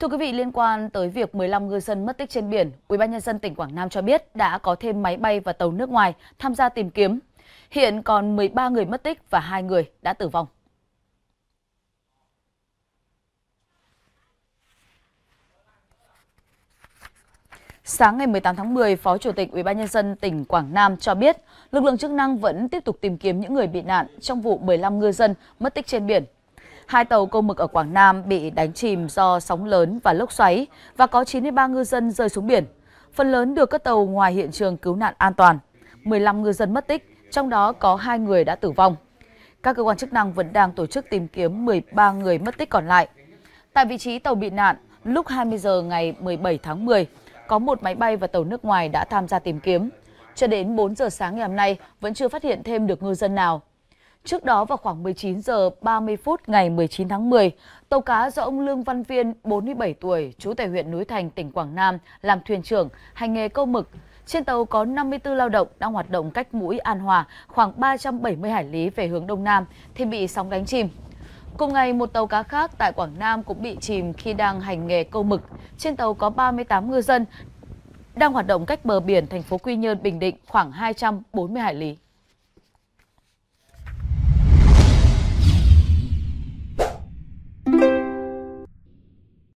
Thưa quý vị, liên quan tới việc 15 ngư dân mất tích trên biển, UBND tỉnh Quảng Nam cho biết đã có thêm máy bay và tàu nước ngoài tham gia tìm kiếm. Hiện còn 13 người mất tích và 2 người đã tử vong. Sáng ngày 18 tháng 10, Phó Chủ tịch UBND tỉnh Quảng Nam cho biết lực lượng chức năng vẫn tiếp tục tìm kiếm những người bị nạn trong vụ 15 ngư dân mất tích trên biển Hai tàu câu mực ở Quảng Nam bị đánh chìm do sóng lớn và lốc xoáy và có 93 ngư dân rơi xuống biển. Phần lớn được các tàu ngoài hiện trường cứu nạn an toàn. 15 ngư dân mất tích, trong đó có hai người đã tử vong. Các cơ quan chức năng vẫn đang tổ chức tìm kiếm 13 người mất tích còn lại. Tại vị trí tàu bị nạn, lúc 20 giờ ngày 17 tháng 10, có một máy bay và tàu nước ngoài đã tham gia tìm kiếm. Cho đến 4 giờ sáng ngày hôm nay, vẫn chưa phát hiện thêm được ngư dân nào Trước đó vào khoảng 19 giờ 30 phút ngày 19 tháng 10, tàu cá do ông Lương Văn Viên, 47 tuổi, trú tại huyện Núi Thành, tỉnh Quảng Nam, làm thuyền trưởng, hành nghề câu mực. Trên tàu có 54 lao động đang hoạt động cách mũi An Hòa khoảng 370 hải lý về hướng Đông Nam thì bị sóng đánh chìm. Cùng ngày, một tàu cá khác tại Quảng Nam cũng bị chìm khi đang hành nghề câu mực. Trên tàu có 38 ngư dân đang hoạt động cách bờ biển thành phố Quy Nhơn, Bình Định khoảng 240 hải lý.